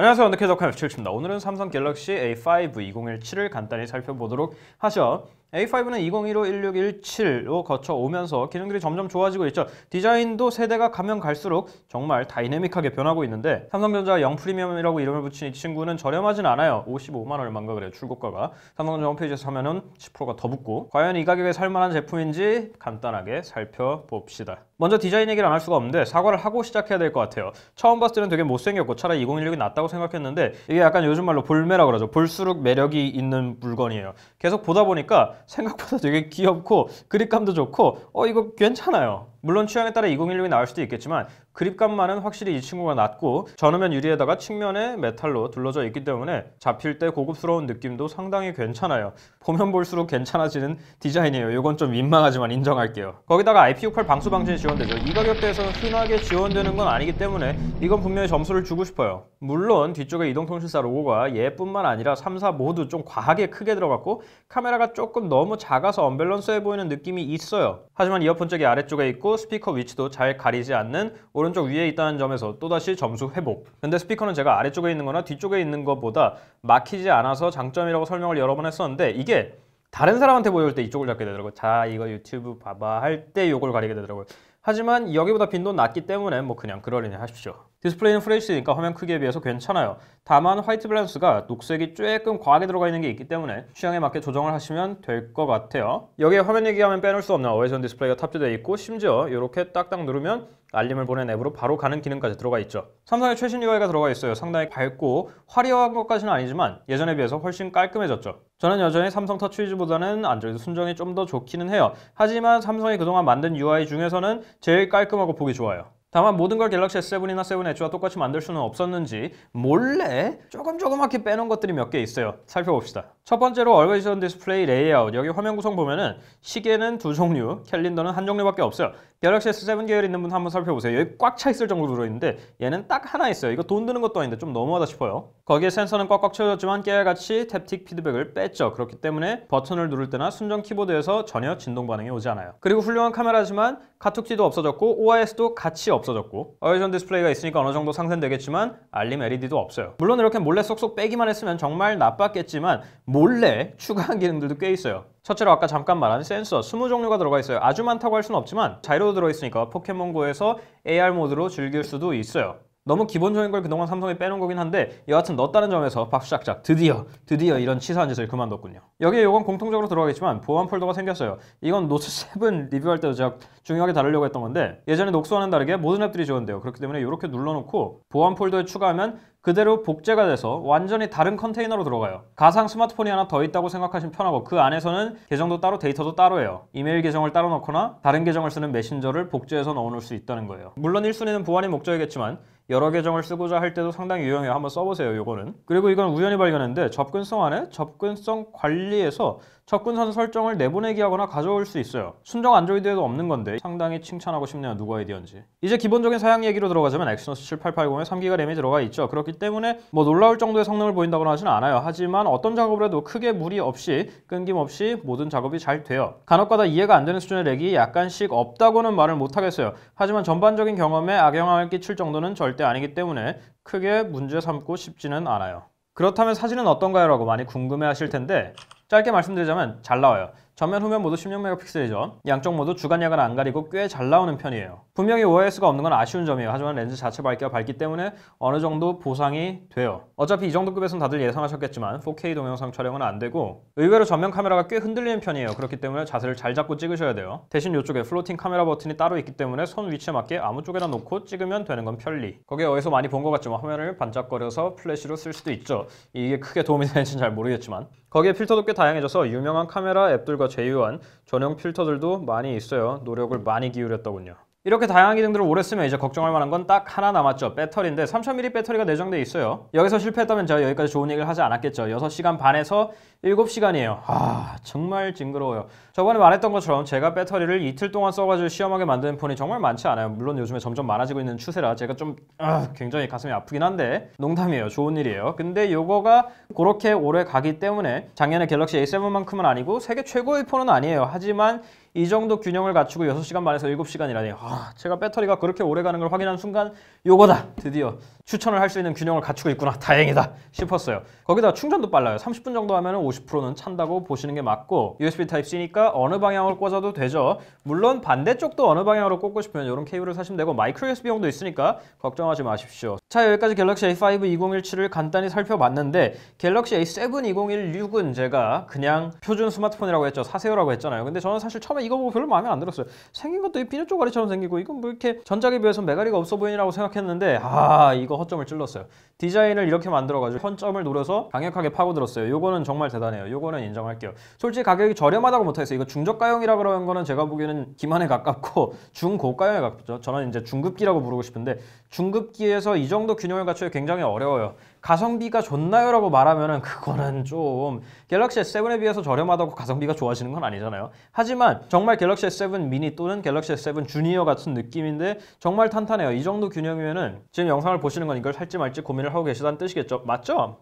안녕하세요 언더캐드 덕함 f 입니다 오늘은 삼성 갤럭시 A5 2017을 간단히 살펴보도록 하죠. A5는 2015, 1617로 거쳐 오면서 기능들이 점점 좋아지고 있죠. 디자인도 세대가 가면 갈수록 정말 다이내믹하게 변하고 있는데 삼성전자 영 프리미엄이라고 이름을 붙인 이 친구는 저렴하진 않아요. 55만 얼마인가 그래요. 출고가가. 삼성전자 홈페이지에서 사면 은 10%가 더 붙고 과연 이 가격에 살만한 제품인지 간단하게 살펴봅시다. 먼저 디자인 얘기를 안 할 수가 없는데 사과를 하고 시작해야 될 것 같아요. 처음 봤을 때는 되게 못생겼고 차라리 2016이 낫다고 생각했는데 이게 약간 요즘 말로 볼매라 그러죠. 볼수록 매력이 있는 물건이에요. 계속 보다 보니까 생각보다 되게 귀엽고 그립감도 좋고 어 이거 괜찮아요. 물론 취향에 따라 2016이 나올 수도 있겠지만 그립감만은 확실히 이 친구가 낮고 전후면 유리에다가 측면에 메탈로 둘러져 있기 때문에 잡힐 때 고급스러운 느낌도 상당히 괜찮아요. 보면 볼수록 괜찮아지는 디자인이에요. 이건 좀 민망하지만 인정할게요. 거기다가 IP68 방수 방진이 지원되죠. 이 가격대에서는 흔하게 지원되는 건 아니기 때문에 이건 분명히 점수를 주고 싶어요. 물론 뒤쪽에 이동통신사 로고가 얘뿐만 아니라 3, 4 모두 좀 과하게 크게 들어갔고 카메라가 조금 너무 작아서 언밸런스해 보이는 느낌이 있어요. 하지만 이어폰 쪽이 아래쪽에 있고 있고 스피커 위치도 잘 가리지 않는 오른쪽 위에 있다는 점에서 또다시 점수 회복 근데 스피커는 제가 아래쪽에 있는 거나 뒤쪽에 있는 것보다 막히지 않아서 장점이라고 설명을 여러 번 했었는데 이게 다른 사람한테 보여줄 때 이쪽을 잡게 되더라고요 자 이거 유튜브 봐봐 할 때 이걸 가리게 되더라고요 하지만 여기보다 빈도 낮기 때문에 뭐 그냥 그러려니 하십시오. 디스플레이는 FHD니까 화면 크기에 비해서 괜찮아요. 다만 화이트 밸런스가 녹색이 조금 과하게 들어가 있는 게 있기 때문에 취향에 맞게 조정을 하시면 될 것 같아요. 여기에 화면 얘기하면 빼놓을 수 없는 어웨이전 디스플레이가 탑재되어 있고 심지어 이렇게 딱딱 누르면 알림을 보낸 앱으로 바로 가는 기능까지 들어가 있죠. 삼성의 최신 UI가 들어가 있어요. 상당히 밝고 화려한 것까지는 아니지만 예전에 비해서 훨씬 깔끔해졌죠. 저는 여전히 삼성 터치위즈보다는 안드로이드 순정이 좀 더 좋기는 해요. 하지만 삼성이 그동안 만든 UI 중에서는 제일 깔끔하고 보기 좋아요. 다만 모든 걸 갤럭시 S7이나 7 엣지와 똑같이 만들 수는 없었는지 몰래 조금 조그맣게 빼놓은 것들이 몇 개 있어요. 살펴봅시다. 첫 번째로 얼웨이즈 온 디스플레이 레이아웃 여기 화면 구성 보면은 시계는 두 종류, 캘린더는 한 종류밖에 없어요. 갤럭시 S7 계열 있는 분 한번 살펴보세요. 여기 꽉 차 있을 정도로 들어있는데 얘는 딱 하나 있어요. 이거 돈 드는 것도 아닌데 좀 너무하다 싶어요. 거기에 센서는 꽉꽉 채워졌지만 깨알같이 탭틱 피드백을 뺐죠. 그렇기 때문에 버튼을 누를 때나 순정 키보드에서 전혀 진동 반응이 오지 않아요. 그리고 훌륭한 카메라지만 카툭지도 없어졌고 OIS도 같이 없어졌고 어웨이전 디스플레이가 있으니까 어느 정도 상쇄되겠지만 알림 LED도 없어요. 물론 이렇게 몰래 쏙쏙 빼기만 했으면 정말 나빴겠지만 몰래 추가한 기능들도 꽤 있어요. 첫째로 아까 잠깐 말한 센서 20종류가 들어가 있어요. 아주 많다고 할 수는 없지만 자이로도 들어있으니까 포켓몬고에서 AR 모드로 즐길 수도 있어요. 너무 기본적인 걸 그동안 삼성이 빼놓은 거긴 한데 여하튼 넣었다는 점에서 박수작작 드디어 드디어 이런 치사한 짓을 그만뒀군요 여기에 이건 공통적으로 들어가겠지만 보안 폴더가 생겼어요 이건 노트7 리뷰할 때도 제가 중요하게 다루려고 했던 건데 예전에 녹수와는 다르게 모든 앱들이 좋은데요 그렇기 때문에 이렇게 눌러놓고 보안 폴더에 추가하면 그대로 복제가 돼서 완전히 다른 컨테이너로 들어가요. 가상 스마트폰이 하나 더 있다고 생각하시면 편하고 그 안에서는 계정도 따로 데이터도 따로예요. 이메일 계정을 따로 넣거나 다른 계정을 쓰는 메신저를 복제해서 넣어놓을 수 있다는 거예요. 물론 1순위는 보안이 목적이겠지만 여러 계정을 쓰고자 할 때도 상당히 유용해요. 한번 써보세요, 이거는 그리고 이건 우연히 발견했는데 접근성 안에 접근성 관리에서 적군 선 설정을 내보내기 하거나 가져올 수 있어요. 순정 안드로이드에도 없는 건데 상당히 칭찬하고 싶네요. 누구 아이디언지. 이제 기본적인 사양 얘기로 들어가자면 엑시노스 7880에 3기가 램이 들어가 있죠. 그렇기 때문에 뭐 놀라울 정도의 성능을 보인다거나 하진 않아요. 하지만 어떤 작업을 해도 크게 무리 없이 끊김없이 모든 작업이 잘 돼요. 간혹가다 이해가 안 되는 수준의 렉이 약간씩 없다고는 말을 못하겠어요. 하지만 전반적인 경험에 악영향을 끼칠 정도는 절대 아니기 때문에 크게 문제 삼고 싶지는 않아요. 그렇다면 사진은 어떤가요? 라고 많이 궁금해 하실 텐데 짧게 말씀드리자면 잘 나와요. 전면 후면 모두 16메가픽셀이죠. 양쪽 모두 주간약은 안 가리고 꽤 잘 나오는 편이에요. 분명히 OIS가 없는 건 아쉬운 점이에요. 하지만 렌즈 자체 밝기가 밝기 때문에 어느 정도 보상이 돼요. 어차피 이 정도 급에서는 다들 예상하셨겠지만 4K 동영상 촬영은 안 되고 의외로 전면 카메라가 꽤 흔들리는 편이에요. 그렇기 때문에 자세를 잘 잡고 찍으셔야 돼요. 대신 이쪽에 플로팅 카메라 버튼이 따로 있기 때문에 손 위치에 맞게 아무 쪽에나 놓고 찍으면 되는 건 편리. 거기에 어디서 많이 본 것 같지만 화면을 반짝거려서 플래시로 쓸 수도 있죠. 이게 크게 도움이 되는지는 잘 모르겠지만 거기에 필터도 꽤 다양해져서 유명한 카메라 앱들과 제휴한 전용 필터들도 많이 있어요. 노력을 많이 기울였더군요. 이렇게 다양한 기능들을 오래 쓰면 이제 걱정할 만한 건 딱 하나 남았죠 배터리인데 3000mAh 배터리가 내장돼 있어요 여기서 실패했다면 제가 여기까지 좋은 얘기를 하지 않았겠죠 6시간 반에서 7시간이에요 아 정말 징그러워요 저번에 말했던 것처럼 제가 배터리를 이틀 동안 써가지고 시험하게 만드는 폰이 정말 많지 않아요 물론 요즘에 점점 많아지고 있는 추세라 제가 좀 아, 굉장히 가슴이 아프긴 한데 농담이에요 좋은 일이에요 근데 요거가 그렇게 오래 가기 때문에 작년에 갤럭시 A7만큼은 아니고 세계 최고의 폰은 아니에요 하지만 이 정도 균형을 갖추고 6시간 반에서 7시간이라니 아, 제가 배터리가 그렇게 오래가는 걸 확인한 순간 요거다 드디어 추천을 할 수 있는 균형을 갖추고 있구나 다행이다 싶었어요 거기다 충전도 빨라요 30분 정도 하면 50%는 찬다고 보시는 게 맞고 USB 타입 c 니까 어느 방향으로 꽂아도 되죠 물론 반대쪽도 어느 방향으로 꽂고 싶으면 이런 케이블을 사시면 되고 마이크로 USB용도 있으니까 걱정하지 마십시오 자 여기까지 갤럭시 A5 2017을 간단히 살펴봤는데 갤럭시 A7 2016은 제가 그냥 표준 스마트폰이라고 했죠 사세요라고 했잖아요 근데 저는 사실 처음에 처음에 이거 보고 별로 마음에 안 들었어요. 생긴 것도 이 피넛 쪼가리처럼 생기고 이건 뭐 이렇게 전작에 비해서 메가리가 없어 보이라고 생각했는데 아 이거 허점을 찔렀어요. 디자인을 이렇게 만들어가지고 헌점을 노려서 강력하게 파고들었어요. 요거는 정말 대단해요. 요거는 인정할게요. 솔직히 가격이 저렴하다고 못하겠어요. 이거 중저가형이라 그러는 거는 제가 보기에는 기만에 가깝고 중고가형에 가깝죠. 저는 이제 중급기라고 부르고 싶은데 중급기에서 이 정도 균형을 갖추기 굉장히 어려워요. 가성비가 좋나요? 라고 말하면 그거는 좀 갤럭시 S7에 비해서 저렴하다고 가성비가 좋아지는 건 아니잖아요. 하지만 정말 갤럭시 S7 미니 또는 갤럭시 S7 주니어 같은 느낌인데 정말 탄탄해요. 이 정도 균형이면은 지금 영상을 보시는 건 이걸 살지 말지 고민을 하고 계시다는 뜻이겠죠? 맞죠?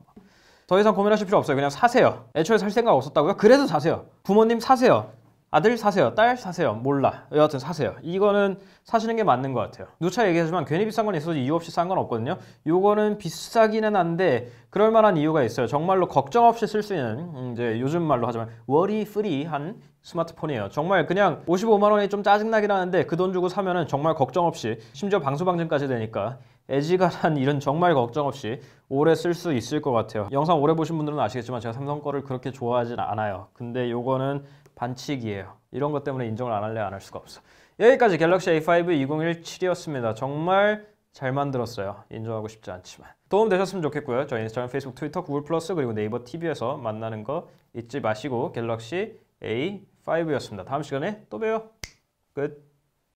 더 이상 고민하실 필요 없어요. 그냥 사세요. 애초에 살 생각 없었다고요? 그래도 사세요. 부모님 사세요. 아들 사세요, 딸 사세요, 몰라. 여하튼 사세요. 이거는 사시는 게 맞는 것 같아요. 누차 얘기하지만 괜히 비싼 건 있어도 이유 없이 싼건 없거든요. 요거는 비싸기는 한데 그럴 만한 이유가 있어요. 정말로 걱정 없이 쓸 수 있는 음, 이제 요즘 말로 하자면 워리 프리한 스마트폰이에요. 정말 그냥 55만 원이 좀 짜증나긴 하는데 그 돈 주고 사면은 정말 걱정 없이 심지어 방수방진까지 되니까 애지가란 일은 정말 걱정 없이 오래 쓸 수 있을 것 같아요. 영상 오래 보신 분들은 아시겠지만 제가 삼성 거를 그렇게 좋아하진 않아요. 근데 요거는 반칙이에요. 이런 것 때문에 인정을 안 할래 안할 수가 없어. 여기까지 갤럭시 A5 2017이었습니다. 정말 잘 만들었어요. 인정하고 싶지 않지만. 도움 되셨으면 좋겠고요. 저희 인스타그램, 페이스북, 트위터, 구글 플러스 그리고 네이버 TV에서 만나는 거 잊지 마시고 갤럭시 A5였습니다. 다음 시간에 또 봬요. 끝.